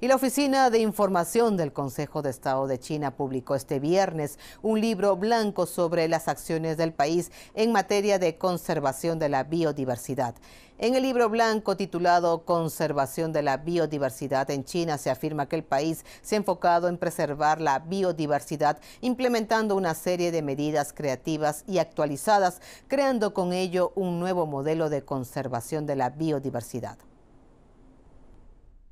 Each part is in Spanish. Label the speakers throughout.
Speaker 1: Y la Oficina de Información del Consejo de Estado de China publicó este viernes un libro blanco sobre las acciones del país en materia de conservación de la biodiversidad. En el libro blanco titulado Conservación de la Biodiversidad en China se afirma que el país se ha enfocado en preservar la biodiversidad implementando una serie de medidas creativas y actualizadas, creando con ello un nuevo modelo de conservación de la biodiversidad.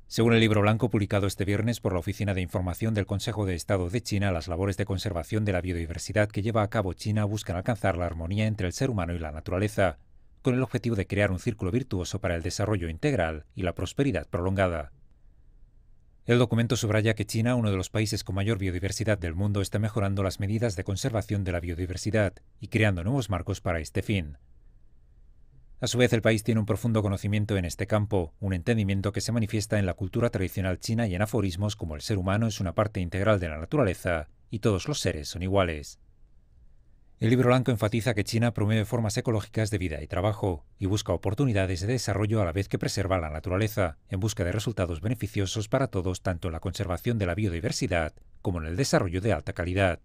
Speaker 2: Según el libro blanco publicado este viernes por la Oficina de Información del Consejo de Estado de China, las labores de conservación de la biodiversidad que lleva a cabo China buscan alcanzar la armonía entre el ser humano y la naturaleza, con el objetivo de crear un círculo virtuoso para el desarrollo integral y la prosperidad prolongada. El documento subraya que China, uno de los países con mayor biodiversidad del mundo, está mejorando las medidas de conservación de la biodiversidad y creando nuevos marcos para este fin. A su vez, el país tiene un profundo conocimiento en este campo, un entendimiento que se manifiesta en la cultura tradicional china y en aforismos como el ser humano es una parte integral de la naturaleza y todos los seres son iguales. El libro blanco enfatiza que China promueve formas ecológicas de vida y trabajo y busca oportunidades de desarrollo a la vez que preserva la naturaleza, en busca de resultados beneficiosos para todos tanto en la conservación de la biodiversidad como en el desarrollo de alta calidad.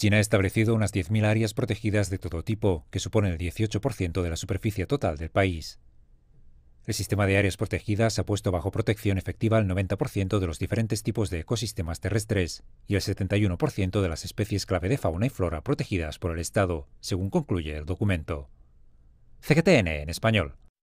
Speaker 2: China ha establecido unas 10.000 áreas protegidas de todo tipo, que suponen el 18% de la superficie total del país. El sistema de áreas protegidas ha puesto bajo protección efectiva el 90% de los diferentes tipos de ecosistemas terrestres y el 71% de las especies clave de fauna y flora protegidas por el Estado, según concluye el documento. CGTN en español.